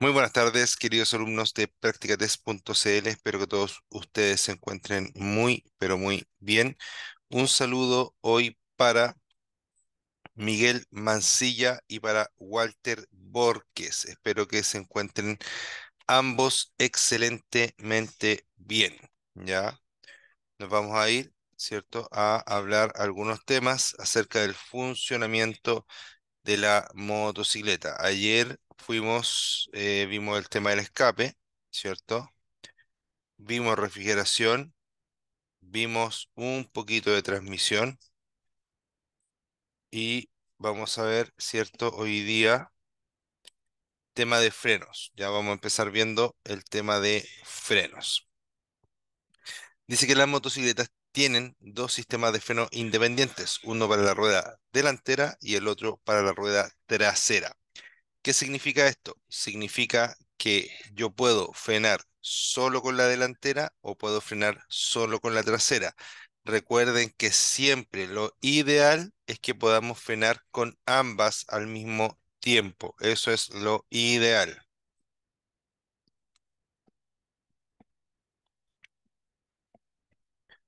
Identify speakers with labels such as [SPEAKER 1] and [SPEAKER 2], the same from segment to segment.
[SPEAKER 1] Muy buenas tardes, queridos alumnos de Practicates.cl. Espero que todos ustedes se encuentren muy, pero muy bien. Un saludo hoy para Miguel Mancilla y para Walter Borges. Espero que se encuentren ambos excelentemente bien. Ya nos vamos a ir, ¿cierto?, a hablar algunos temas acerca del funcionamiento de la motocicleta. Ayer fuimos, eh, vimos el tema del escape, ¿cierto? Vimos refrigeración, vimos un poquito de transmisión y vamos a ver, ¿cierto? Hoy día, tema de frenos. Ya vamos a empezar viendo el tema de frenos. Dice que las motocicletas tienen dos sistemas de freno independientes, uno para la rueda delantera y el otro para la rueda trasera. ¿Qué significa esto? Significa que yo puedo frenar solo con la delantera o puedo frenar solo con la trasera. Recuerden que siempre lo ideal es que podamos frenar con ambas al mismo tiempo. Eso es lo ideal.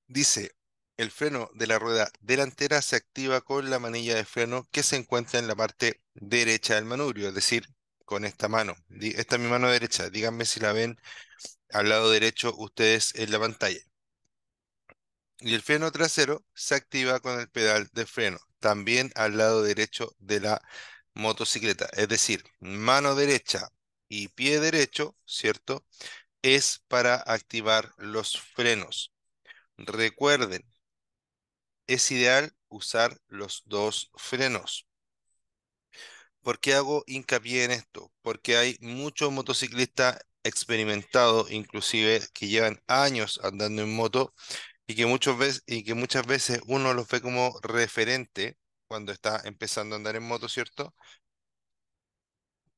[SPEAKER 1] Dice, el freno de la rueda delantera se activa con la manilla de freno que se encuentra en la parte derecha del manubrio, es decir, con esta mano. Esta es mi mano derecha. Díganme si la ven al lado derecho ustedes en la pantalla. Y el freno trasero se activa con el pedal de freno, también al lado derecho de la motocicleta. Es decir, mano derecha y pie derecho, ¿cierto? Es para activar los frenos. Recuerden es ideal usar los dos frenos. ¿Por qué hago hincapié en esto? Porque hay muchos motociclistas experimentados, inclusive que llevan años andando en moto y que, y que muchas veces uno los ve como referente cuando está empezando a andar en moto, ¿cierto?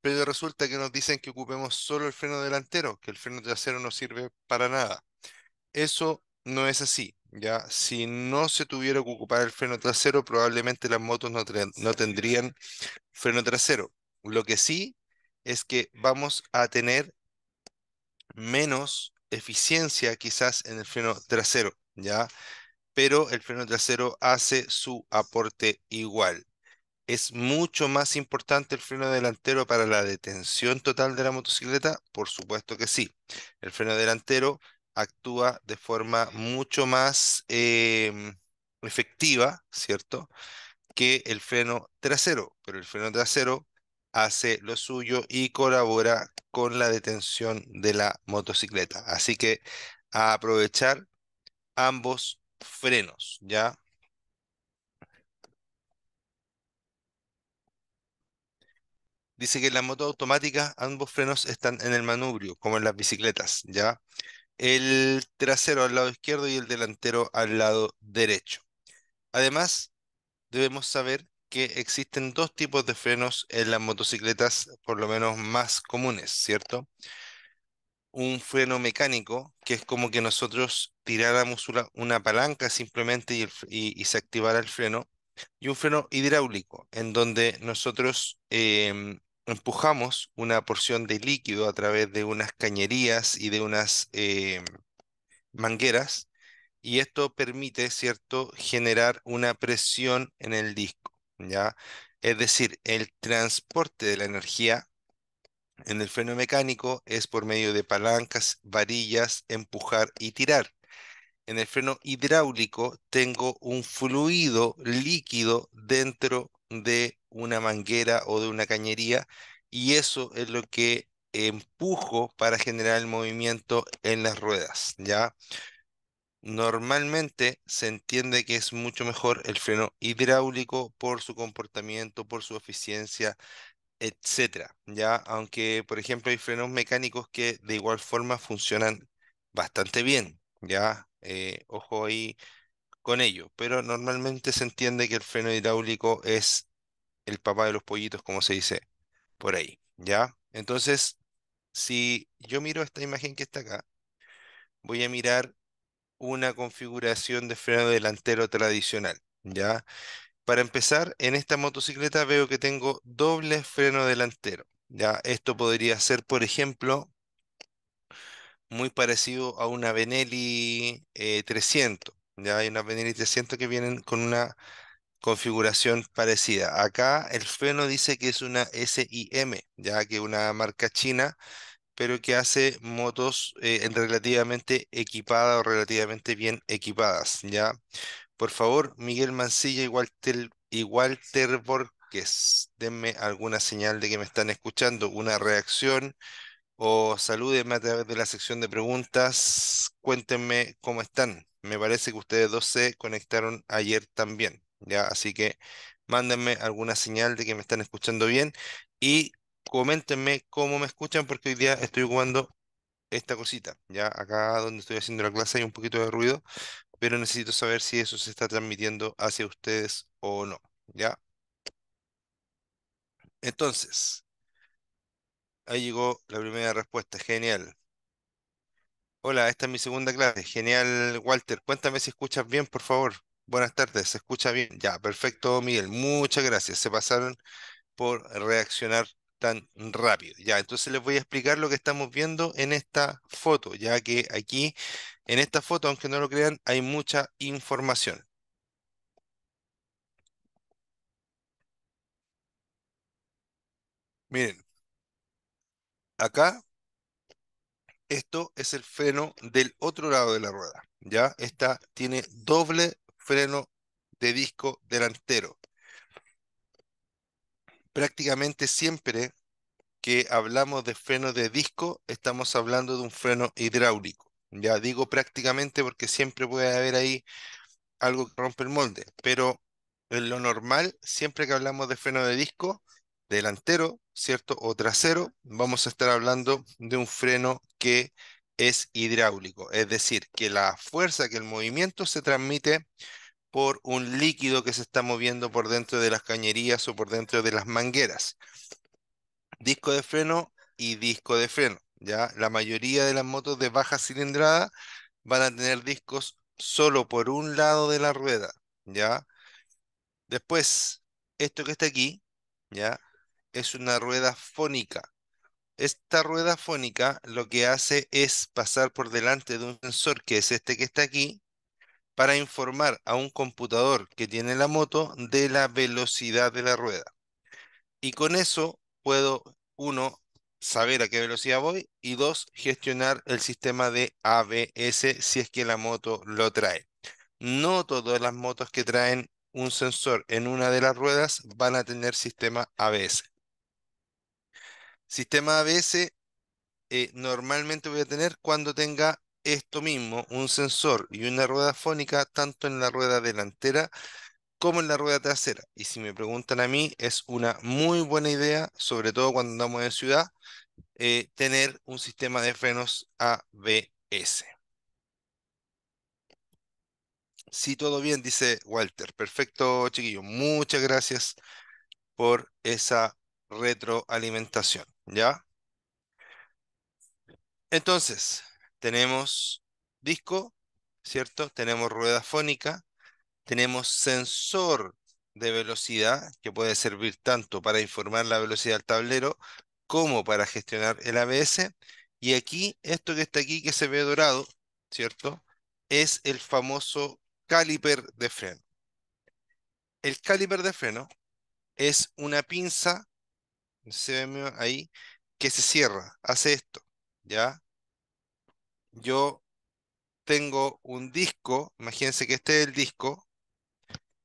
[SPEAKER 1] Pero resulta que nos dicen que ocupemos solo el freno delantero, que el freno trasero no sirve para nada. Eso no es así. ¿ya? Si no se tuviera que ocupar el freno trasero, probablemente las motos no, tendrían freno trasero. Lo que sí es que vamos a tener menos eficiencia quizás en el freno trasero, ¿ya? Pero el freno trasero hace su aporte igual. Es mucho más importante el freno delantero para la detención total de la motocicleta, por supuesto que sí. El freno delantero actúa de forma mucho más em, efectiva, ¿cierto? Que el freno trasero, pero el freno trasero hace lo suyo y colabora con la detención de la motocicleta. Así que a aprovechar ambos frenos, ¿ya? Dice que en la moto automática ambos frenos están en el manubrio, como en las bicicletas, ¿ya? el trasero al lado izquierdo y el delantero al lado derecho. Además, debemos saber que existen dos tipos de frenos en las motocicletas, por lo menos más comunes, ¿cierto? Un freno mecánico, que es como que nosotros tiráramos una palanca simplemente y, se activara el freno, y un freno hidráulico, en donde nosotros em, empujamos una porción de líquido a través de unas cañerías y de unas eh, mangueras y esto permite, ¿cierto?, generar una presión en el disco, ¿ya? Es decir, el transporte de la energía en el freno mecánico es por medio de palancas, varillas, empujar y tirar. En el freno hidráulico tengo un fluido líquido dentro de una manguera o de una cañería y eso es lo que empujo para generar el movimiento en las ruedas, ¿ya? Normalmente se entiende que es mucho mejor el freno hidráulico por su comportamiento, por su eficiencia, etcétera, ¿ya? Aunque, por ejemplo, hay frenos mecánicos que de igual forma funcionan bastante bien, ¿ya? Eh, ojo ahí con ello, pero normalmente se entiende que el freno hidráulico es el papá de los pollitos, como se dice por ahí, ¿ya? Entonces, si yo miro esta imagen que está acá, voy a mirar una configuración de freno delantero tradicional, ¿ya? Para empezar, en esta motocicleta veo que tengo doble freno delantero, ¿ya? Esto podría ser, por ejemplo, muy parecido a una Benelli 300, eh, ya hay unas te siento que vienen con una configuración parecida. Acá el freno dice que es una SIM, ya que una marca china, pero que hace motos eh, relativamente equipadas o relativamente bien equipadas, ¿ya? Por favor, Miguel Mancilla y Walter, y Walter Borges, denme alguna señal de que me están escuchando, una reacción o salúdenme a través de la sección de preguntas, cuéntenme cómo están me parece que ustedes dos se conectaron ayer también, ¿ya? Así que mándenme alguna señal de que me están escuchando bien y coméntenme cómo me escuchan porque hoy día estoy jugando esta cosita, ¿ya? Acá donde estoy haciendo la clase hay un poquito de ruido, pero necesito saber si eso se está transmitiendo hacia ustedes o no, ¿ya? Entonces, ahí llegó la primera respuesta, genial. Hola, esta es mi segunda clase. Genial, Walter. Cuéntame si escuchas bien, por favor. Buenas tardes, ¿se escucha bien? Ya, perfecto, Miguel. Muchas gracias. Se pasaron por reaccionar tan rápido. Ya, entonces les voy a explicar lo que estamos viendo en esta foto, ya que aquí, en esta foto, aunque no lo crean, hay mucha información. Miren, acá esto es el freno del otro lado de la rueda, ¿ya? Esta tiene doble freno de disco delantero. Prácticamente siempre que hablamos de freno de disco, estamos hablando de un freno hidráulico. Ya digo prácticamente porque siempre puede haber ahí algo que rompe el molde, pero en lo normal, siempre que hablamos de freno de disco delantero, ¿cierto? O trasero, vamos a estar hablando de un freno que es hidráulico, es decir, que la fuerza, que el movimiento se transmite por un líquido que se está moviendo por dentro de las cañerías o por dentro de las mangueras. Disco de freno y disco de freno. ¿ya? La mayoría de las motos de baja cilindrada van a tener discos solo por un lado de la rueda. ¿ya? Después, esto que está aquí, ¿ya? es una rueda fónica. Esta rueda fónica lo que hace es pasar por delante de un sensor, que es este que está aquí, para informar a un computador que tiene la moto de la velocidad de la rueda. Y con eso puedo, uno, saber a qué velocidad voy y dos, gestionar el sistema de ABS si es que la moto lo trae. No todas las motos que traen un sensor en una de las ruedas van a tener sistema ABS sistema ABS eh, normalmente voy a tener cuando tenga esto mismo, un sensor y una rueda fónica, tanto en la rueda delantera como en la rueda trasera. Y si me preguntan a mí, es una muy buena idea, sobre todo cuando andamos en ciudad, eh, tener un sistema de frenos ABS. Sí, todo bien, dice Walter. Perfecto, chiquillo. Muchas gracias por esa retroalimentación. ¿Ya? Entonces, tenemos disco, ¿cierto? Tenemos rueda fónica, tenemos sensor de velocidad que puede servir tanto para informar la velocidad del tablero como para gestionar el ABS. Y aquí, esto que está aquí, que se ve dorado, ¿cierto? Es el famoso caliper de freno. El caliper de freno es una pinza se ahí, que se cierra, hace esto, ¿ya? Yo tengo un disco, imagínense que este es el disco,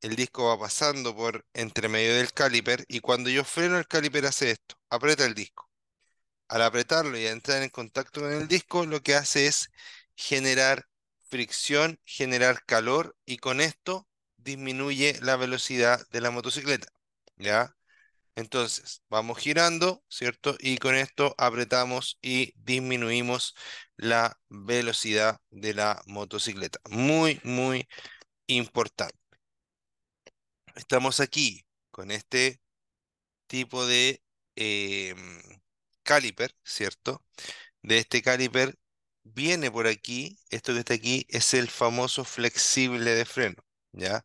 [SPEAKER 1] el disco va pasando por entre medio del caliper y cuando yo freno el caliper hace esto, aprieta el disco. Al apretarlo y entrar en contacto con el disco, lo que hace es generar fricción, generar calor y con esto disminuye la velocidad de la motocicleta. ¿Ya? Entonces, vamos girando, ¿cierto? Y con esto apretamos y disminuimos la velocidad de la motocicleta. Muy, muy importante. Estamos aquí con este tipo de eh, caliper, ¿cierto? De este caliper viene por aquí, esto que está aquí es el famoso flexible de freno, ¿ya?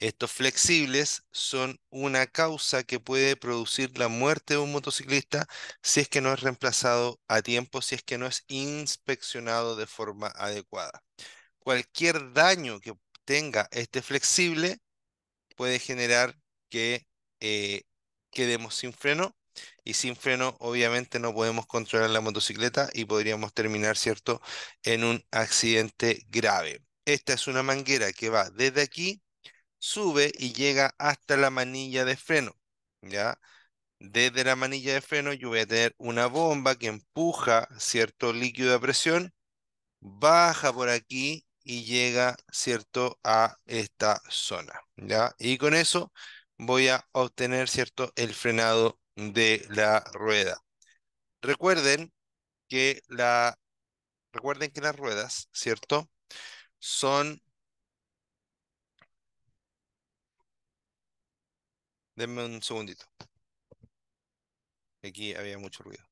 [SPEAKER 1] Estos flexibles son una causa que puede producir la muerte de un motociclista si es que no es reemplazado a tiempo, si es que no es inspeccionado de forma adecuada. Cualquier daño que tenga este flexible puede generar que eh, quedemos sin freno y sin freno obviamente no podemos controlar la motocicleta y podríamos terminar, ¿cierto?, en un accidente grave. Esta es una manguera que va desde aquí sube y llega hasta la manilla de freno, ¿ya? Desde la manilla de freno yo voy a tener una bomba que empuja cierto líquido de presión, baja por aquí y llega, ¿cierto?, a esta zona, ¿ya? Y con eso voy a obtener, ¿cierto?, el frenado de la rueda. Recuerden que la, recuerden que las ruedas, ¿cierto?, son Denme un segundito. Aquí había mucho ruido.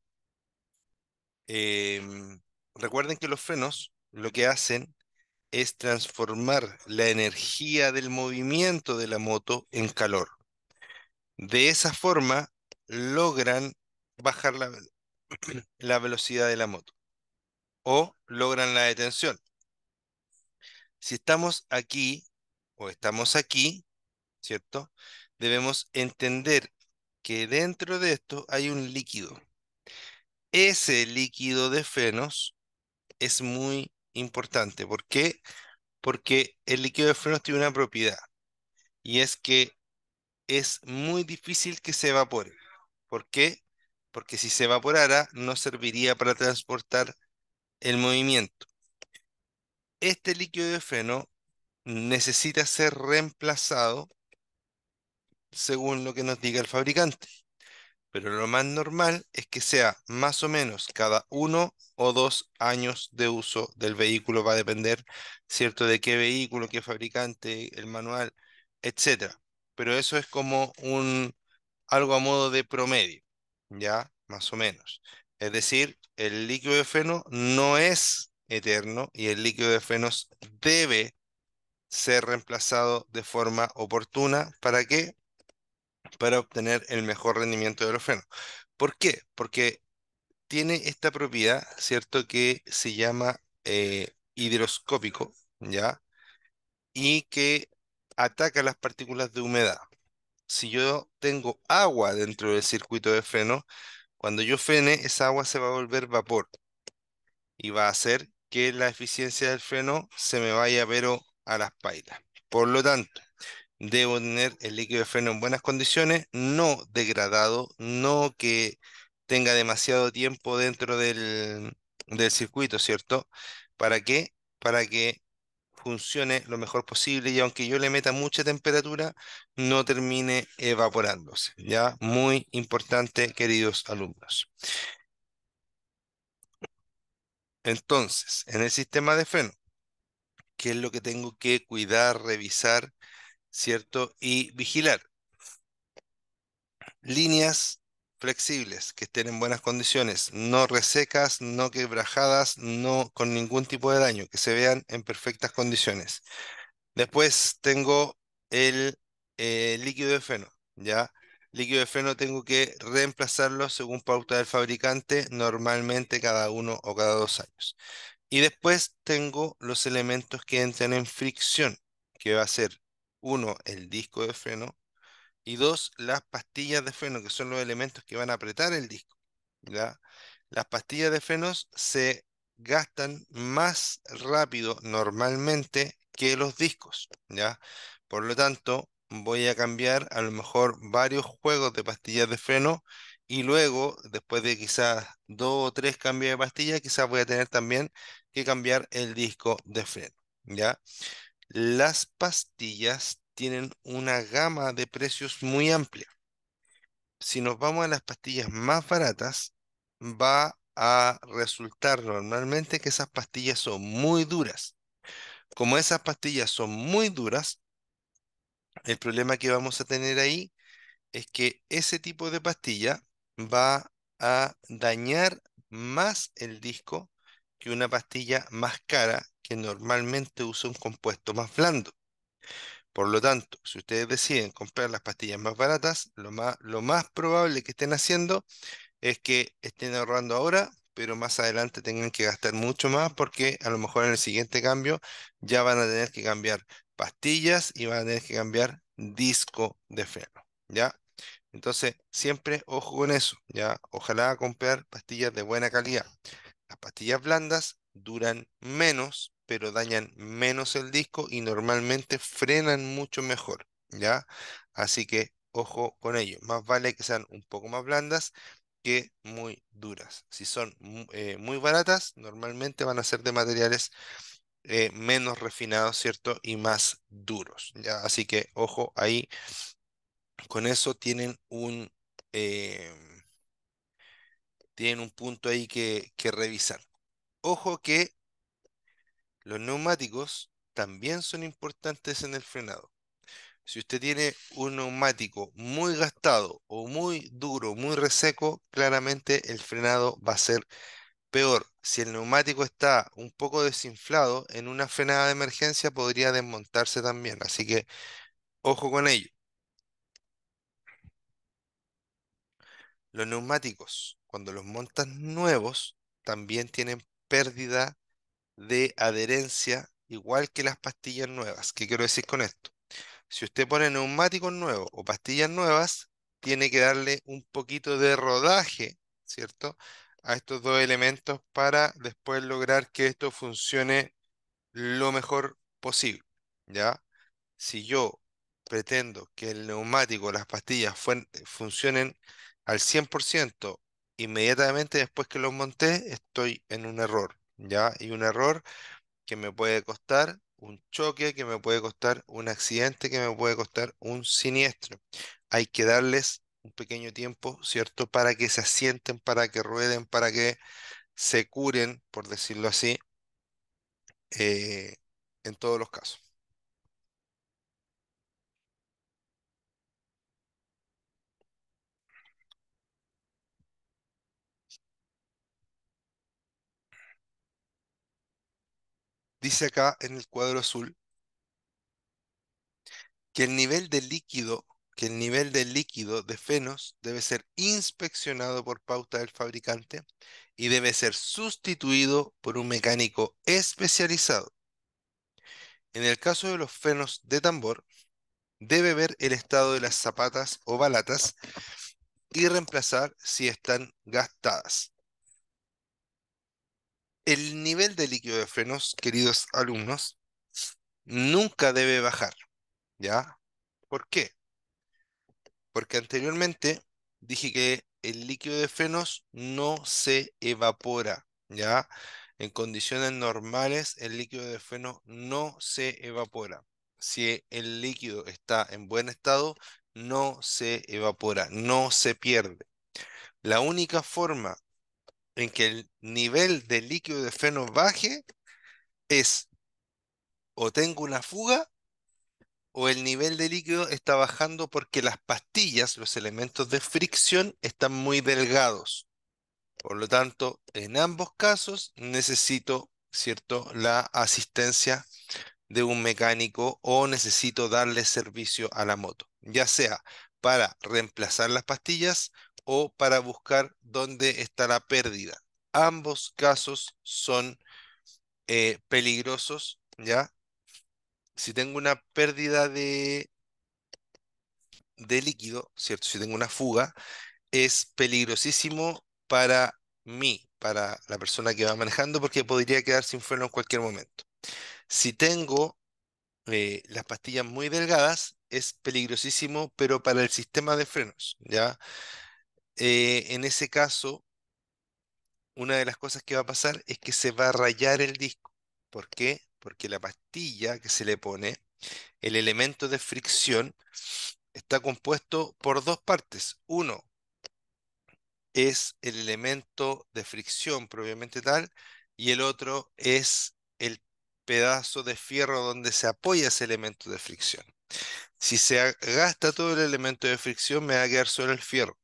[SPEAKER 1] Em, recuerden que los frenos lo que hacen es transformar la energía del movimiento de la moto en calor. De esa forma logran bajar la velocidad de la moto o logran la detención. Si estamos aquí o estamos aquí, ¿cierto? debemos entender que dentro de esto hay un líquido. Ese líquido de frenos es muy importante. ¿Por qué? Porque el líquido de frenos tiene una propiedad y es que es muy difícil que se evapore. ¿Por qué? Porque si se evaporara no serviría para transportar el movimiento. Este líquido de freno necesita ser reemplazado según lo que nos diga el fabricante. Pero lo más normal es que sea más o menos cada uno o dos años de uso del vehículo. Va a depender, ¿cierto?, de qué vehículo, qué fabricante, el manual, etc. Pero eso es como un, algo a modo de promedio, ¿ya? Más o menos. Es decir, el líquido de freno no es eterno y el líquido de frenos debe ser reemplazado de forma oportuna. ¿Para que para obtener el mejor rendimiento de los frenos. ¿Por qué? Porque tiene esta propiedad, ¿cierto? Que se llama eh, hidroscópico, ¿ya? Y que ataca las partículas de humedad. Si yo tengo agua dentro del circuito de freno, cuando yo frene, esa agua se va a volver vapor y va a hacer que la eficiencia del freno se me vaya pero a las pailas. Por lo tanto, debo tener el líquido de freno en buenas condiciones, no degradado, no que tenga demasiado tiempo dentro del, circuito, ¿cierto? ¿Para que Para que funcione lo mejor posible y aunque yo le meta mucha temperatura, no termine evaporándose. Ya, muy importante, queridos alumnos. Entonces, en el sistema de freno, ¿qué es lo que tengo que cuidar, revisar ¿cierto? Y vigilar líneas flexibles, que estén en buenas condiciones, no resecas, no quebrajadas, no con ningún tipo de daño, que se vean en perfectas condiciones. Después tengo el eh, líquido de freno ¿ya? Líquido de freno tengo que reemplazarlo según pauta del fabricante, normalmente cada uno o cada dos años. Y después tengo los elementos que entran en fricción, que va a ser uno, el disco de freno, y dos, las pastillas de freno, que son los elementos que van a apretar el disco. ¿ya? Las pastillas de frenos se gastan más rápido normalmente que los discos, ¿ya? Por lo tanto, voy a cambiar a lo mejor varios juegos de pastillas de freno y luego, después de quizás dos o tres cambios de pastillas, quizás voy a tener también que cambiar el disco de freno, ¿ya? las pastillas tienen una gama de precios muy amplia. Si nos vamos a las pastillas más baratas, va a resultar normalmente que esas pastillas son muy duras. Como esas pastillas son muy duras, el problema que vamos a tener ahí es que ese tipo de pastilla va a dañar más el disco que una pastilla más cara que normalmente usa un compuesto más blando. Por lo tanto, si ustedes deciden comprar las pastillas más baratas, lo más, probable que estén haciendo es que estén ahorrando ahora, pero más adelante tengan que gastar mucho más porque a lo mejor en el siguiente cambio ya van a tener que cambiar pastillas y van a tener que cambiar disco de freno, ¿ya? Entonces, siempre ojo con eso, ¿ya? Ojalá comprar pastillas de buena calidad. Las pastillas blandas duran menos, pero dañan menos el disco y normalmente frenan mucho mejor, ¿ya? Así que ojo con ello. Más vale que sean un poco más blandas que muy duras. Si son eh, muy baratas, normalmente van a ser de materiales eh, menos refinados, ¿cierto? Y más duros, ¿ya? Así que ojo ahí. Con eso tienen un... Em, tienen un punto ahí que, revisar. Ojo que los neumáticos también son importantes en el frenado. Si usted tiene un neumático muy gastado o muy duro, muy reseco, claramente el frenado va a ser peor. Si el neumático está un poco desinflado, en una frenada de emergencia podría desmontarse también. Así que ojo con ello. Los neumáticos cuando los montas nuevos, también tienen pérdida de adherencia igual que las pastillas nuevas. ¿Qué quiero decir con esto? Si usted pone neumáticos nuevos o pastillas nuevas, tiene que darle un poquito de rodaje, ¿cierto? A estos dos elementos para después lograr que esto funcione lo mejor posible, ¿ya? Si yo pretendo que el neumático, las pastillas funcionen al 100% inmediatamente después que los monté estoy en un error, ¿ya? Y un error que me puede costar un choque, que me puede costar un accidente, que me puede costar un siniestro. Hay que darles un pequeño tiempo, ¿cierto? Para que se asienten, para que rueden, para que se curen, por decirlo así, eh, en todos los casos. dice acá en el cuadro azul que el nivel de líquido, que el nivel de líquido de fenos debe ser inspeccionado por pauta del fabricante y debe ser sustituido por un mecánico especializado. En el caso de los fenos de tambor, debe ver el estado de las zapatas o balatas y reemplazar si están gastadas el nivel de líquido de frenos, queridos alumnos, nunca debe bajar. ¿Ya? ¿Por qué? Porque anteriormente dije que el líquido de frenos no se evapora. ¿Ya? En condiciones normales, el líquido de frenos no se evapora. Si el líquido está en buen estado, no se evapora, no se pierde. La única forma en que el nivel de líquido de freno baje es o tengo una fuga o el nivel de líquido está bajando porque las pastillas, los elementos de fricción, están muy delgados. Por lo tanto, en ambos casos necesito, ¿cierto?, la asistencia de un mecánico o necesito darle servicio a la moto, ya sea para reemplazar las pastillas o para buscar dónde está la pérdida. Ambos casos son eh, peligrosos, ¿ya? Si tengo una pérdida de, de líquido, ¿cierto? Si tengo una fuga, es peligrosísimo para mí, para la persona que va manejando, porque podría quedar sin freno en cualquier momento. Si tengo eh, las pastillas muy delgadas, es peligrosísimo, pero para el sistema de frenos, ¿ya? Eh, en ese caso, una de las cosas que va a pasar es que se va a rayar el disco. ¿Por qué? Porque la pastilla que se le pone, el elemento de fricción, está compuesto por dos partes. Uno es el elemento de fricción propiamente tal y el otro es el pedazo de fierro donde se apoya ese elemento de fricción. Si se gasta todo el elemento de fricción, me va a quedar solo el fierro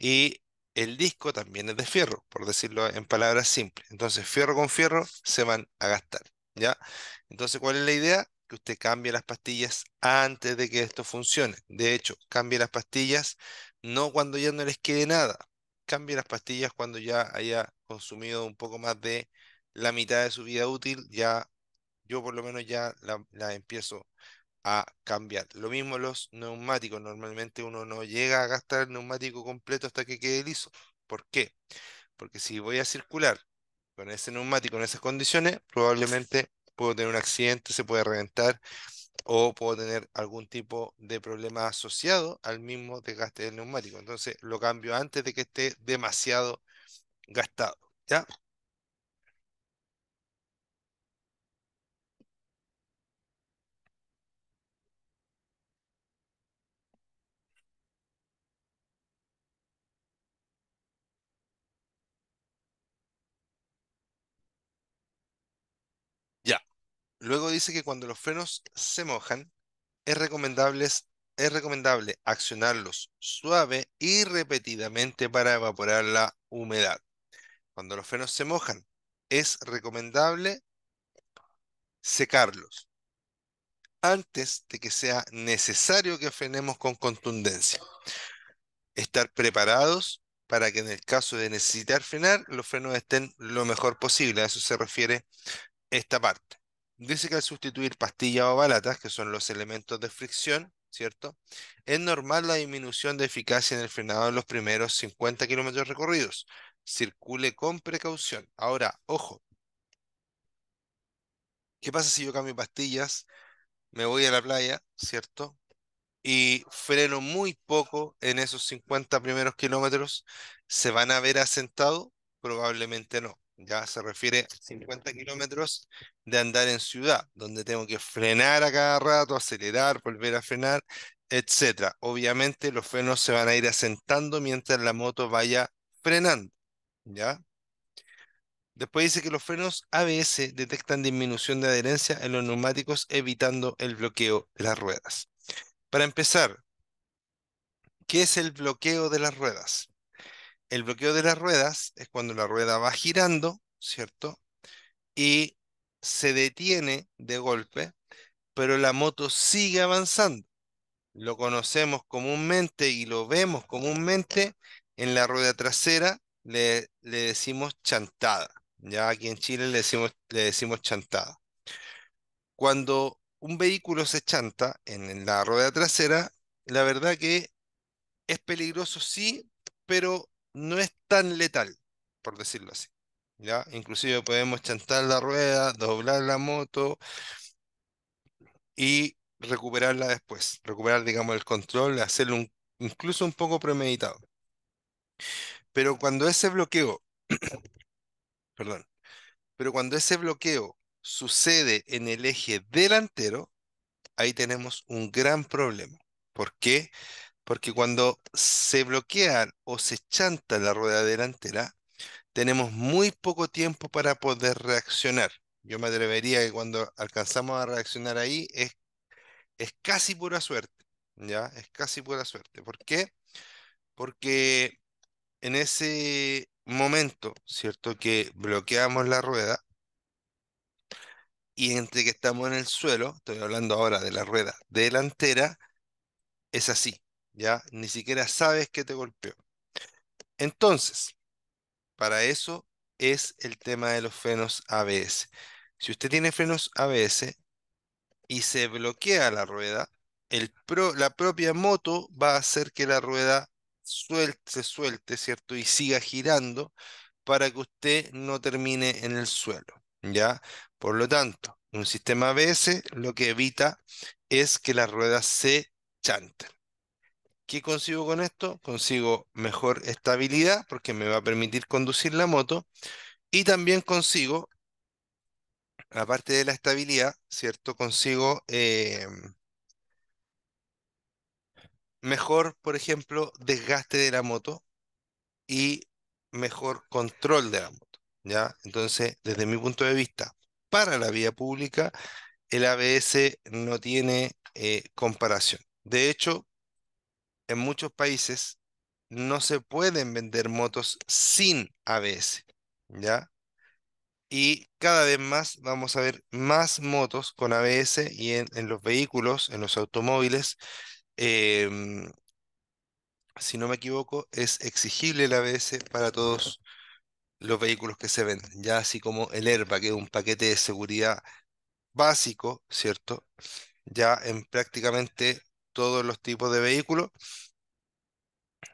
[SPEAKER 1] y el disco también es de fierro, por decirlo en palabras simples. Entonces, fierro con fierro se van a gastar, ¿ya? Entonces, ¿cuál es la idea? Que usted cambie las pastillas antes de que esto funcione. De hecho, cambie las pastillas no cuando ya no les quede nada. Cambie las pastillas cuando ya haya consumido un poco más de la mitad de su vida útil. Ya, yo por lo menos ya la, la empiezo a cambiar. Lo mismo los neumáticos. Normalmente uno no llega a gastar el neumático completo hasta que quede liso. ¿Por qué? Porque si voy a circular con ese neumático en esas condiciones, probablemente puedo tener un accidente, se puede reventar o puedo tener algún tipo de problema asociado al mismo desgaste del neumático. Entonces lo cambio antes de que esté demasiado gastado. ¿Ya? Luego dice que cuando los frenos se mojan, es recomendable, es recomendable accionarlos suave y repetidamente para evaporar la humedad. Cuando los frenos se mojan, es recomendable secarlos antes de que sea necesario que frenemos con contundencia. Estar preparados para que en el caso de necesitar frenar, los frenos estén lo mejor posible. A eso se refiere esta parte. Dice que al sustituir pastillas o balatas, que son los elementos de fricción, ¿cierto? Es normal la disminución de eficacia en el frenado en los primeros 50 kilómetros recorridos. Circule con precaución. Ahora, ojo. ¿Qué pasa si yo cambio pastillas? Me voy a la playa, ¿cierto? Y freno muy poco en esos 50 primeros kilómetros. ¿Se van a ver asentado? Probablemente no ya se refiere a 50 kilómetros de andar en ciudad, donde tengo que frenar a cada rato, acelerar, volver a frenar, etc. Obviamente los frenos se van a ir asentando mientras la moto vaya frenando, ¿ya? Después dice que los frenos ABS detectan disminución de adherencia en los neumáticos, evitando el bloqueo de las ruedas. Para empezar, ¿qué es el bloqueo de las ruedas? El bloqueo de las ruedas es cuando la rueda va girando, ¿cierto? Y se detiene de golpe, pero la moto sigue avanzando. Lo conocemos comúnmente y lo vemos comúnmente en la rueda trasera, le, decimos chantada. Ya aquí en Chile le decimos, le decimos chantada. Cuando un vehículo se chanta en la rueda trasera, la verdad que es peligroso sí, pero no es tan letal, por decirlo así. ¿ya? Inclusive podemos chantar la rueda, doblar la moto y recuperarla después, recuperar, digamos, el control, hacerlo incluso un poco premeditado. Pero cuando ese bloqueo, perdón, pero cuando ese bloqueo sucede en el eje delantero, ahí tenemos un gran problema. ¿Por qué? Porque cuando se bloquea o se chanta la rueda delantera, tenemos muy poco tiempo para poder reaccionar. Yo me atrevería que cuando alcanzamos a reaccionar ahí es, es casi pura suerte, ¿ya? Es casi pura suerte. ¿Por qué? Porque en ese momento, ¿cierto? Que bloqueamos la rueda y entre que estamos en el suelo, estoy hablando ahora de la rueda delantera, es así. ¿ya? Ni siquiera sabes que te golpeó. Entonces, para eso es el tema de los frenos ABS. Si usted tiene frenos ABS y se bloquea la rueda, la propia moto va a hacer que la rueda suelte, se suelte, ¿cierto? Y siga girando para que usted no termine en el suelo, ¿ya? Por lo tanto, un sistema ABS lo que evita es que la rueda se chante. ¿Qué consigo con esto? Consigo mejor estabilidad porque me va a permitir conducir la moto y también consigo, aparte de la estabilidad, ¿cierto? Consigo em, mejor, por ejemplo, desgaste de la moto y mejor control de la moto, ¿ya? Entonces, desde mi punto de vista, para la vía pública, el ABS no tiene eh, comparación. De hecho, en muchos países no se pueden vender motos sin ABS, ¿ya? Y cada vez más vamos a ver más motos con ABS y en, los vehículos, en los automóviles, em, si no me equivoco, es exigible el ABS para todos los vehículos que se venden, ya así como el airbag, que es un paquete de seguridad básico, ¿cierto? Ya en prácticamente todos los tipos de vehículos.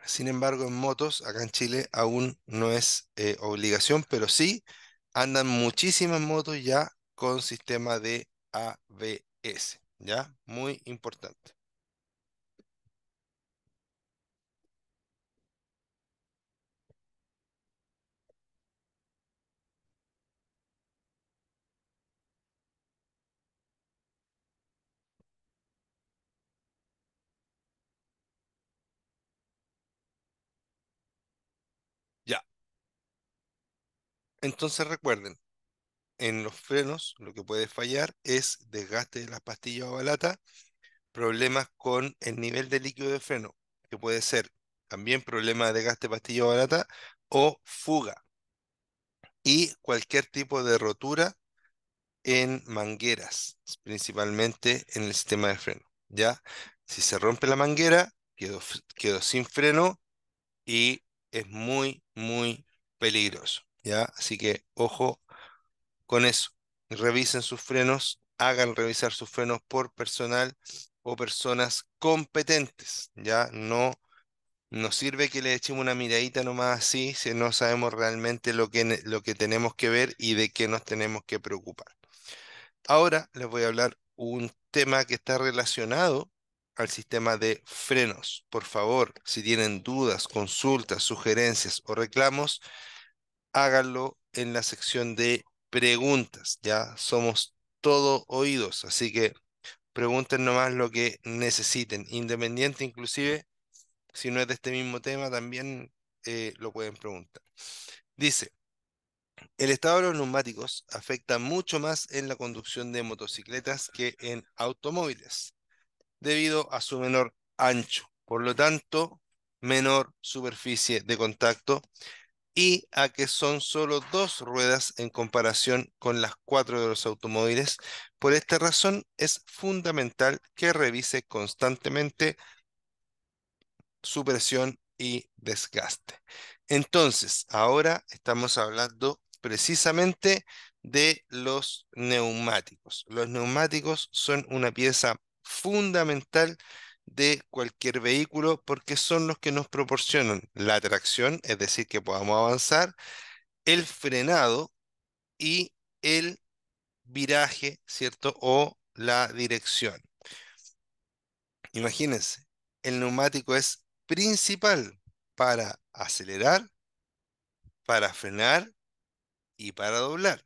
[SPEAKER 1] Sin embargo, en motos, acá en Chile aún no es eh, obligación, pero sí andan muchísimas motos ya con sistema de ABS, ¿ya? Muy importante. Entonces recuerden, en los frenos lo que puede fallar es desgaste de las pastillas o balata, problemas con el nivel de líquido de freno, que puede ser también problema de desgaste de pastilla o balata o fuga. Y cualquier tipo de rotura en mangueras, principalmente en el sistema de freno. ¿ya? Si se rompe la manguera, quedo quedó sin freno y es muy, muy peligroso. Así que ojo con eso. Revisen sus frenos, hagan revisar sus frenos por personal o personas competentes, ¿ya? No nos sirve que le echemos una miradita nomás así si no sabemos realmente lo que, lo que tenemos que ver y de qué nos tenemos que preocupar. Ahora les voy a hablar un tema que está relacionado al sistema de frenos. Por favor, si tienen dudas, consultas, sugerencias o reclamos, háganlo en la sección de preguntas. Ya somos todo oídos, así que pregunten nomás lo que necesiten, independiente inclusive, si no es de este mismo tema, también eh, lo pueden preguntar. Dice, el estado de los neumáticos afecta mucho más en la conducción de motocicletas que en automóviles, debido a su menor ancho, por lo tanto, menor superficie de contacto y a que son solo dos ruedas en comparación con las cuatro de los automóviles. Por esta razón es fundamental que revise constantemente su presión y desgaste. Entonces, ahora estamos hablando precisamente de los neumáticos. Los neumáticos son una pieza fundamental de cualquier vehículo porque son los que nos proporcionan la tracción, es decir, que podamos avanzar, el frenado y el viraje, ¿cierto? O la dirección. Imagínense, el neumático es principal para acelerar, para frenar y para doblar.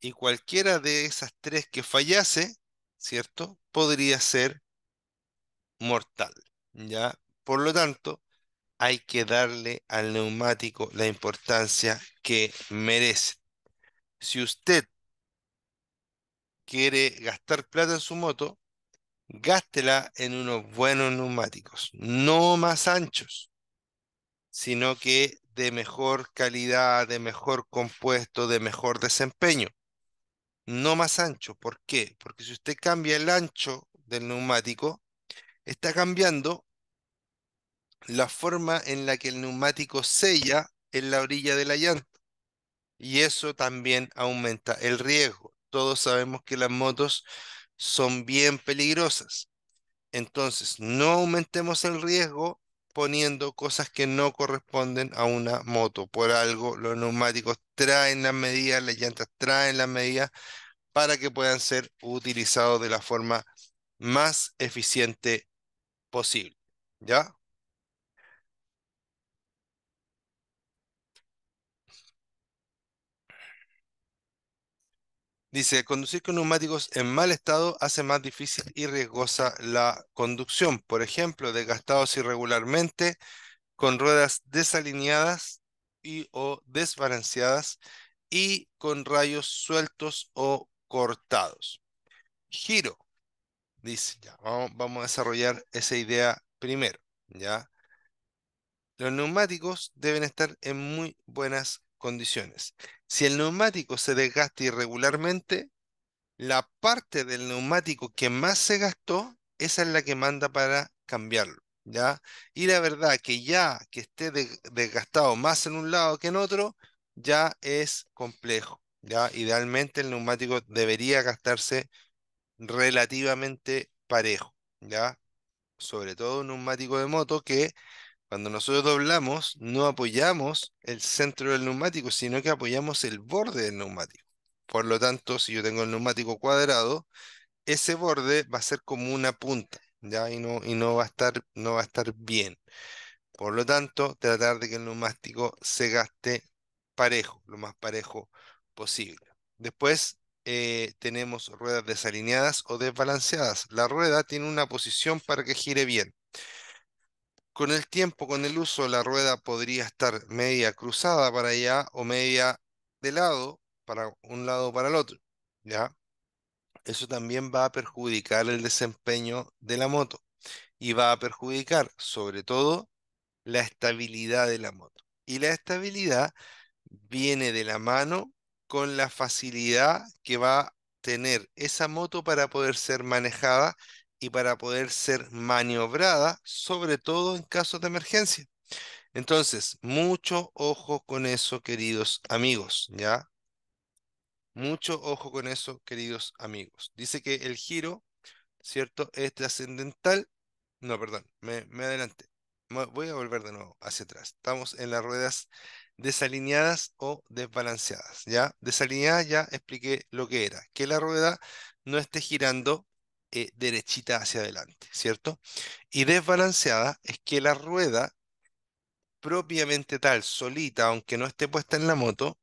[SPEAKER 1] Y cualquiera de esas tres que fallase, ¿cierto? Podría ser mortal. ¿ya? Por lo tanto, hay que darle al neumático la importancia que merece. Si usted quiere gastar plata en su moto, gástela en unos buenos neumáticos, no más anchos, sino que de mejor calidad, de mejor compuesto, de mejor desempeño. No más ancho. ¿Por qué? Porque si usted cambia el ancho del neumático, está cambiando la forma en la que el neumático sella en la orilla de la llanta. Y eso también aumenta el riesgo. Todos sabemos que las motos son bien peligrosas. Entonces, no aumentemos el riesgo poniendo cosas que no corresponden a una moto. Por algo, los neumáticos traen las medidas, las llantas traen las medidas para que puedan ser utilizados de la forma más eficiente posible. ¿Ya? Dice, conducir con neumáticos en mal estado hace más difícil y riesgosa la conducción. Por ejemplo, desgastados irregularmente, con ruedas desalineadas y o desbalanceadas y con rayos sueltos o cortados. Giro dice, ya, vamos, vamos a desarrollar esa idea primero, ¿ya? Los neumáticos deben estar en muy buenas condiciones. Si el neumático se desgasta irregularmente, la parte del neumático que más se gastó, esa es la que manda para cambiarlo, ¿ya? Y la verdad que ya que esté desgastado más en un lado que en otro, ya es complejo, ¿ya? Idealmente el neumático debería gastarse relativamente parejo, ¿ya? Sobre todo un neumático de moto que cuando nosotros doblamos no apoyamos el centro del neumático, sino que apoyamos el borde del neumático. Por lo tanto, si yo tengo el neumático cuadrado, ese borde va a ser como una punta, ¿ya? Y no, y no va a estar, no va a estar bien. Por lo tanto, tratar de que el neumático se gaste parejo, lo más parejo posible. Después, eh, tenemos ruedas desalineadas o desbalanceadas. La rueda tiene una posición para que gire bien. Con el tiempo, con el uso, la rueda podría estar media cruzada para allá o media de lado, para un lado o para el otro. ¿ya? Eso también va a perjudicar el desempeño de la moto y va a perjudicar sobre todo la estabilidad de la moto. Y la estabilidad viene de la mano con la facilidad que va a tener esa moto para poder ser manejada y para poder ser maniobrada, sobre todo en casos de emergencia. Entonces, mucho ojo con eso, queridos amigos, ¿ya? Mucho ojo con eso, queridos amigos. Dice que el giro, ¿cierto? Es trascendental. No, perdón, me, me adelanté. Voy a volver de nuevo hacia atrás. Estamos en las ruedas desalineadas o desbalanceadas. ¿ya? Desalineada ya expliqué lo que era, que la rueda no esté girando eh, derechita hacia adelante, ¿cierto? Y desbalanceada es que la rueda propiamente tal, solita, aunque no esté puesta en la moto,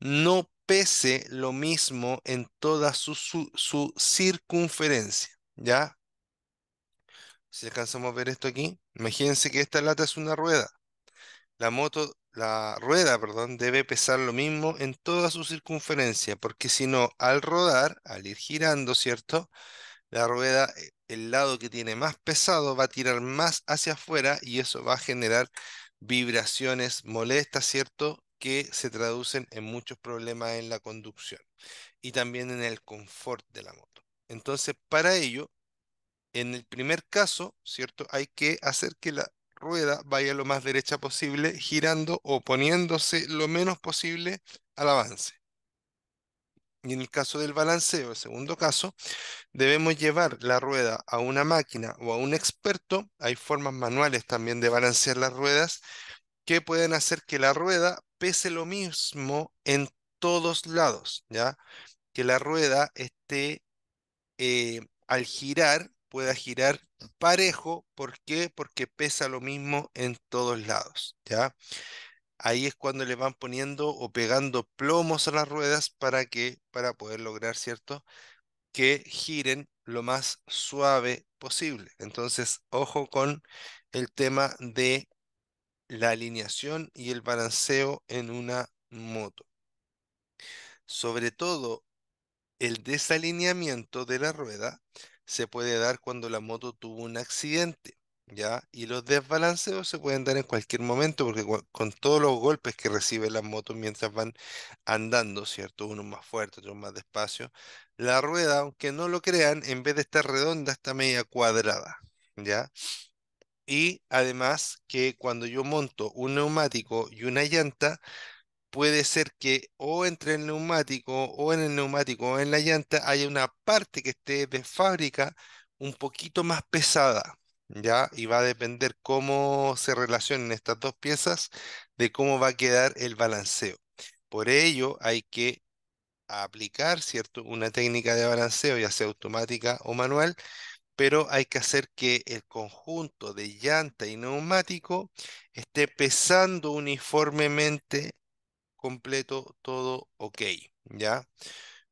[SPEAKER 1] no pese lo mismo en toda su, circunferencia, ¿ya? Si alcanzamos a ver esto aquí, imagínense que esta lata es una rueda. La moto la rueda, perdón, debe pesar lo mismo en toda su circunferencia, porque si no, al rodar, al ir girando, ¿cierto? La rueda, eh, el lado que tiene más pesado va a tirar más hacia afuera y eso va a generar vibraciones molestas, ¿cierto? Que se traducen en muchos problemas en la conducción y también en el confort de la moto. Entonces, para ello, en el primer caso, ¿cierto? Hay que hacer que la rueda vaya lo más derecha posible, girando o poniéndose lo menos posible al avance. Y en el caso del balanceo, el segundo caso, debemos llevar la rueda a una máquina o a un experto. Hay formas manuales también de balancear las ruedas que pueden hacer que la rueda pese lo mismo en todos lados, ¿ya? Que la rueda esté eh, al girar, pueda girar parejo. ¿Por qué? Porque pesa lo mismo en todos lados. ¿ya? Ahí es cuando le van poniendo o pegando plomos a las ruedas para, que, para poder lograr, ¿cierto? Que giren lo más suave posible. Entonces, ojo con el tema de la alineación y el balanceo en una moto. Sobre todo, el desalineamiento de la rueda se puede dar cuando la moto tuvo un accidente, ¿ya? Y los desbalanceos se pueden dar en cualquier momento, porque con todos los golpes que recibe las motos mientras van andando, ¿cierto? Uno más fuerte, otro más despacio, la rueda, aunque no lo crean, en vez de estar redonda, está media cuadrada, ¿ya? Y además que cuando yo monto un neumático y una llanta, puede ser que o entre el neumático o en el neumático o en la llanta haya una parte que esté de fábrica un poquito más pesada, ¿ya? Y va a depender cómo se relacionen estas dos piezas de cómo va a quedar el balanceo. Por ello hay que aplicar, ¿cierto? Una técnica de balanceo, ya sea automática o manual, pero hay que hacer que el conjunto de llanta y neumático esté pesando uniformemente completo, todo ok, ¿ya?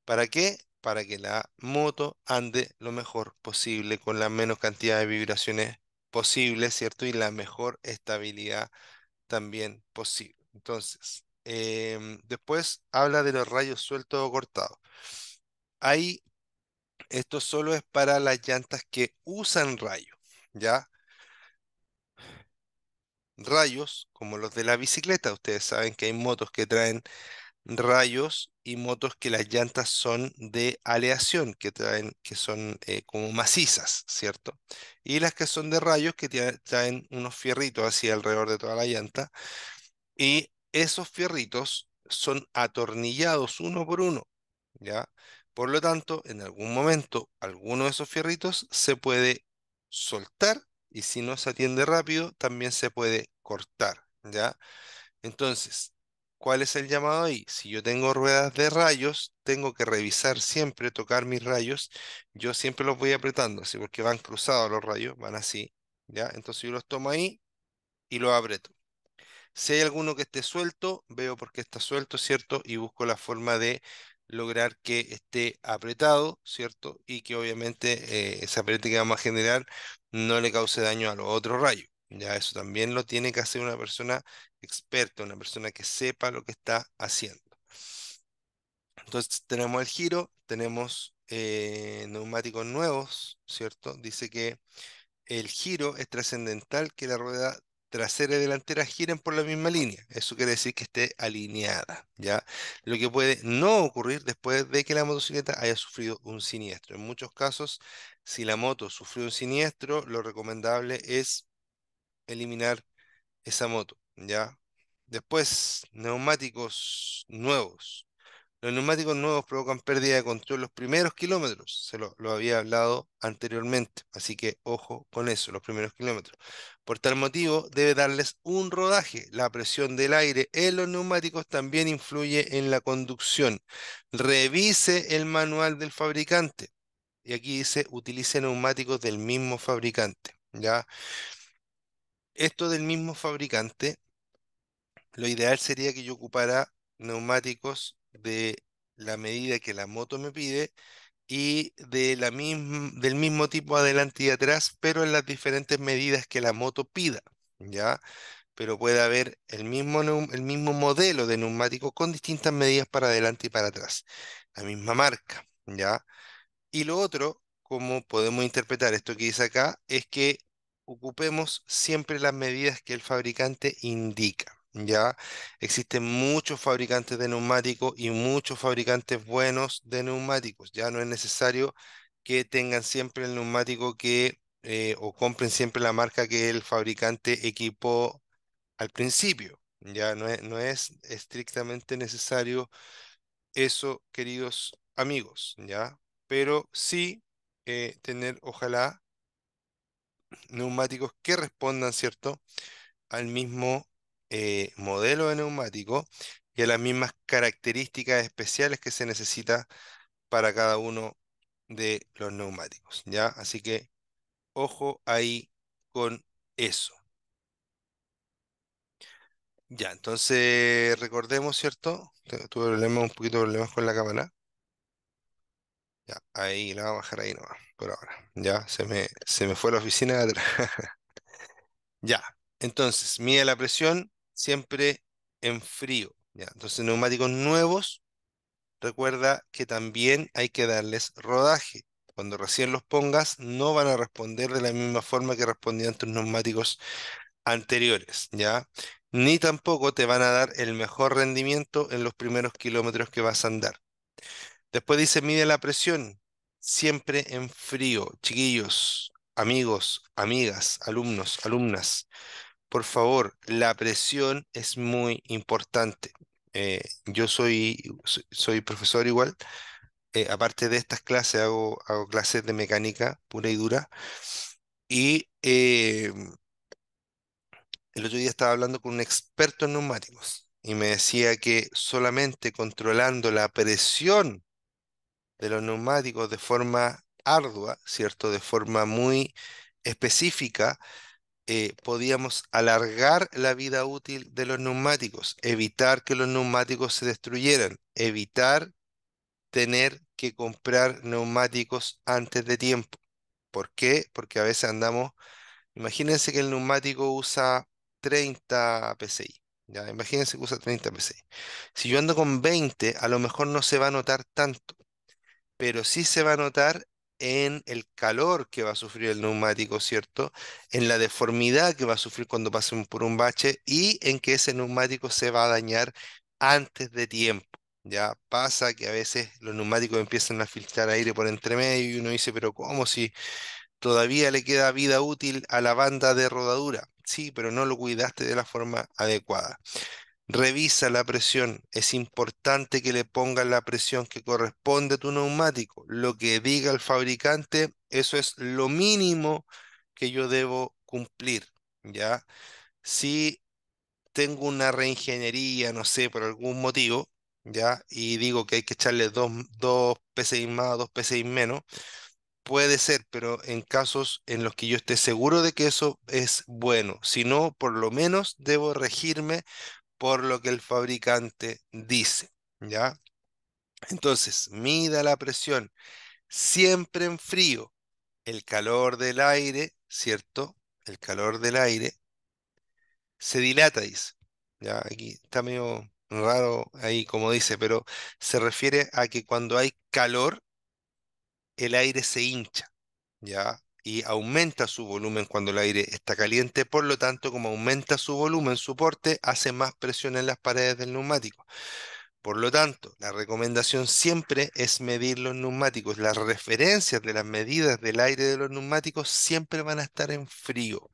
[SPEAKER 1] ¿Para qué? Para que la moto ande lo mejor posible, con la menos cantidad de vibraciones posible, ¿cierto? Y la mejor estabilidad también posible. Entonces, em, después habla de los rayos sueltos o cortados. Ahí, esto solo es para las llantas que usan rayos, ¿ya? rayos como los de la bicicleta. Ustedes saben que hay motos que traen rayos y motos que las llantas son de aleación, que traen, que son eh, como macizas, ¿cierto? Y las que son de rayos, que traen unos fierritos así alrededor de toda la llanta. Y esos fierritos son atornillados uno por uno, ¿ya? Por lo tanto, en algún momento, alguno de esos fierritos se puede soltar y si no se atiende rápido, también se puede cortar, ¿ya? Entonces, ¿cuál es el llamado ahí? Si yo tengo ruedas de rayos, tengo que revisar siempre, tocar mis rayos. Yo siempre los voy apretando, así porque van cruzados los rayos, van así, ¿ya? Entonces yo los tomo ahí y los apreto. Si hay alguno que esté suelto, veo por qué está suelto, ¿cierto? Y busco la forma de lograr que esté apretado, ¿cierto? Y que obviamente eh, esa ese que vamos a generar no le cause daño a los otros rayos. Ya eso también lo tiene que hacer una persona experta, una persona que sepa lo que está haciendo. Entonces tenemos el giro, tenemos eh, neumáticos nuevos, ¿cierto? Dice que el giro es trascendental que la rueda trasera y delantera giren por la misma línea. Eso quiere decir que esté alineada, ¿ya? Lo que puede no ocurrir después de que la motocicleta haya sufrido un siniestro. En muchos casos, si la moto sufrió un siniestro, lo recomendable es eliminar esa moto, ¿ya? Después, neumáticos nuevos. Los neumáticos nuevos provocan pérdida de control los primeros kilómetros, se lo, lo había hablado anteriormente, así que ojo con eso, los primeros kilómetros. Por tal motivo, debe darles un rodaje. La presión del aire en los neumáticos también influye en la conducción. Revise el manual del fabricante. Y aquí dice, utilice neumáticos del mismo fabricante. ¿ya? Esto del mismo fabricante, lo ideal sería que yo ocupara neumáticos de la medida que la moto me pide y del mismo tipo adelante y atrás, pero en las diferentes medidas que la moto pida, ¿ya? Pero puede haber el mismo, el mismo modelo de neumático con distintas medidas para adelante y para atrás, la misma marca, ¿ya? Y lo otro, como podemos interpretar esto que dice acá, es que ocupemos siempre las medidas que el fabricante indica. Ya existen muchos fabricantes de neumáticos y muchos fabricantes buenos de neumáticos. Ya no es necesario que tengan siempre el neumático que eh, o compren siempre la marca que el fabricante equipó al principio. Ya no es, no es estrictamente necesario eso, queridos amigos, ¿ya? Pero sí eh, tener, ojalá, neumáticos que respondan, ¿cierto? Al mismo eh, modelo de neumático y a las mismas características especiales que se necesita para cada uno de los neumáticos. ¿ya? Así que ojo ahí con eso. Ya, entonces recordemos, ¿cierto? Tuve problemas, un poquito de problemas con la cámara. Ya, ahí la voy a bajar ahí nomás, por ahora. Ya, se me, se me fue la oficina de atrás. ya, entonces, mide la presión siempre en frío. Entonces, neumáticos nuevos, recuerda que también hay que darles rodaje. Cuando recién los pongas, no van a responder de la misma forma que respondían tus neumáticos anteriores, ¿ya? Ni tampoco te van a dar el mejor rendimiento en los primeros kilómetros que vas a andar. Después dice, mide la presión, siempre en frío, chiquillos, amigos, amigas, alumnos, alumnas por favor, la presión es muy importante. Eh, yo soy, soy, profesor igual. Eh, aparte de estas clases, hago, clases de mecánica pura y dura. Y eh, el otro día estaba hablando con un experto en neumáticos y me decía que solamente controlando la presión de los neumáticos de forma ardua, ¿cierto? De forma muy específica, eh, podíamos alargar la vida útil de los neumáticos, evitar que los neumáticos se destruyeran, evitar tener que comprar neumáticos antes de tiempo. ¿Por qué? Porque a veces andamos, imagínense que el neumático usa 30 PSI. ¿ya? Imagínense que usa 30 PSI. Si yo ando con 20, a lo mejor no se va a notar tanto, pero sí se va a notar en el calor que va a sufrir el neumático, ¿cierto? En la deformidad que va a sufrir cuando pasen por un bache y en que ese neumático se va a dañar antes de tiempo. Ya pasa que a veces los neumáticos empiezan a filtrar aire por entre medio y uno dice, pero ¿cómo si todavía le queda vida útil a la banda de rodadura? Sí, pero no lo cuidaste de la forma adecuada. Revisa la presión. Es importante que le pongas la presión que corresponde a tu neumático. Lo que diga el fabricante, eso es lo mínimo que yo debo cumplir. ¿ya? Si tengo una reingeniería, no sé, por algún motivo, ¿ya? y digo que hay que echarle dos, dos PCI más, dos PSI menos, puede ser, pero en casos en los que yo esté seguro de que eso es bueno. Si no, por lo menos debo regirme por lo que el fabricante dice, ¿ya? Entonces, mida la presión siempre en frío, el calor del aire, ¿cierto? El calor del aire se dilata, dice. Ya, aquí está medio raro ahí como dice, pero se refiere a que cuando hay calor, el aire se hincha, ¿ya? y aumenta su volumen cuando el aire está caliente, por lo tanto, como aumenta su volumen, su porte, hace más presión en las paredes del neumático. Por lo tanto, la recomendación siempre es medir los neumáticos. Las referencias de las medidas del aire de los neumáticos siempre van a estar en frío.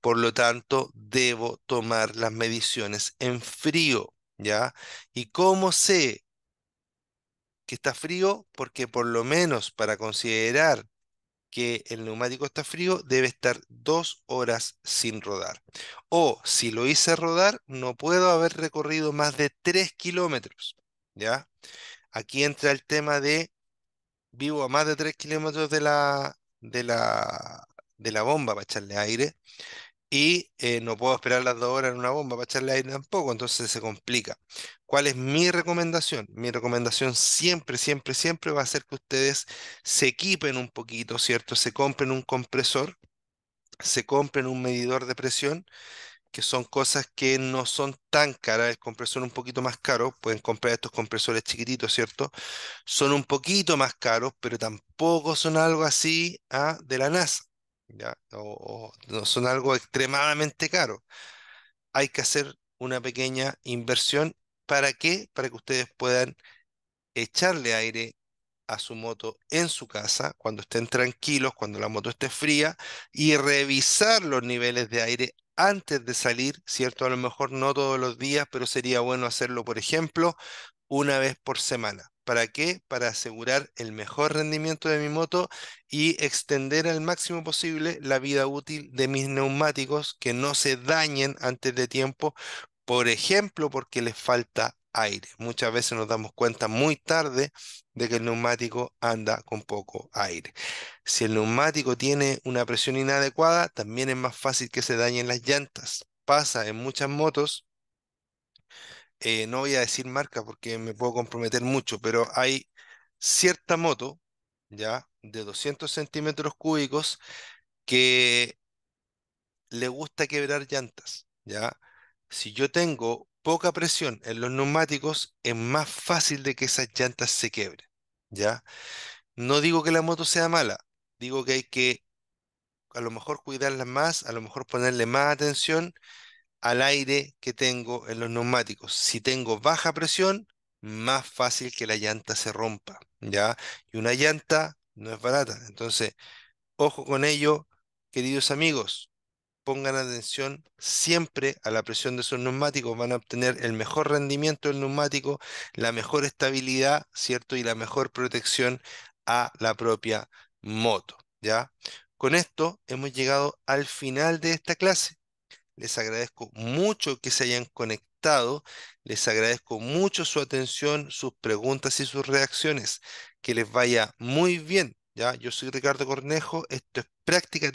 [SPEAKER 1] Por lo tanto, debo tomar las mediciones en frío, ¿ya? ¿Y cómo sé que está frío? Porque por lo menos para considerar que el neumático está frío, debe estar dos horas sin rodar. O si lo hice rodar, no puedo haber recorrido más de tres kilómetros. ¿Ya? Aquí entra el tema de vivo a más de tres kilómetros de la, de la, de la bomba para echarle aire y eh, no puedo esperar las dos horas en una bomba para echarle aire tampoco, entonces se complica. ¿Cuál es mi recomendación? Mi recomendación siempre, siempre, siempre va a ser que ustedes se equipen un poquito, ¿cierto? Se compren un compresor, se compren un medidor de presión, que son cosas que no son tan caras, el compresor un poquito más caro, pueden comprar estos compresores chiquititos, ¿cierto? Son un poquito más caros, pero tampoco son algo así ¿ah? de la NASA. O, o son algo extremadamente caro. Hay que hacer una pequeña inversión. ¿Para qué? Para que ustedes puedan echarle aire a su moto en su casa, cuando estén tranquilos, cuando la moto esté fría, y revisar los niveles de aire antes de salir, ¿cierto? A lo mejor no todos los días, pero sería bueno hacerlo, por ejemplo, una vez por semana. ¿Para qué? Para asegurar el mejor rendimiento de mi moto y extender al máximo posible la vida útil de mis neumáticos que no se dañen antes de tiempo, por ejemplo, porque les falta aire. Muchas veces nos damos cuenta muy tarde de que el neumático anda con poco aire. Si el neumático tiene una presión inadecuada, también es más fácil que se dañen las llantas. Pasa en muchas motos eh, no voy a decir marca porque me puedo comprometer mucho, pero hay cierta moto, ya, de 200 centímetros cúbicos que le gusta quebrar llantas, ya. Si yo tengo poca presión en los neumáticos, es más fácil de que esas llantas se quebren, ya. No digo que la moto sea mala, digo que hay que a lo mejor cuidarla más, a lo mejor ponerle más atención al aire que tengo en los neumáticos. Si tengo baja presión, más fácil que la llanta se rompa, ¿ya? Y una llanta no es barata. Entonces, ojo con ello, queridos amigos. Pongan atención siempre a la presión de sus neumáticos, van a obtener el mejor rendimiento del neumático, la mejor estabilidad, ¿cierto? Y la mejor protección a la propia moto, ¿ya? Con esto hemos llegado al final de esta clase. Les agradezco mucho que se hayan conectado. Les agradezco mucho su atención, sus preguntas y sus reacciones. Que les vaya muy bien. ¿ya? Yo soy Ricardo Cornejo. Esto es práctica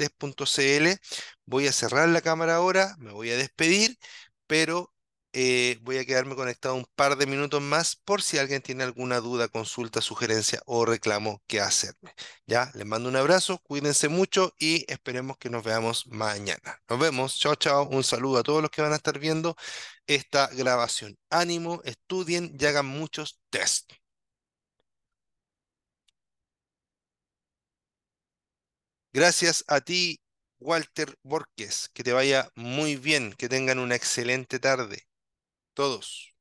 [SPEAKER 1] Voy a cerrar la cámara ahora. Me voy a despedir. Pero eh, voy a quedarme conectado un par de minutos más por si alguien tiene alguna duda, consulta, sugerencia o reclamo que hacerme. Ya, les mando un abrazo, cuídense mucho y esperemos que nos veamos mañana. Nos vemos, chao, chao, un saludo a todos los que van a estar viendo esta grabación. Ánimo, estudien y hagan muchos test. Gracias a ti, Walter Borges. Que te vaya muy bien, que tengan una excelente tarde. Todos.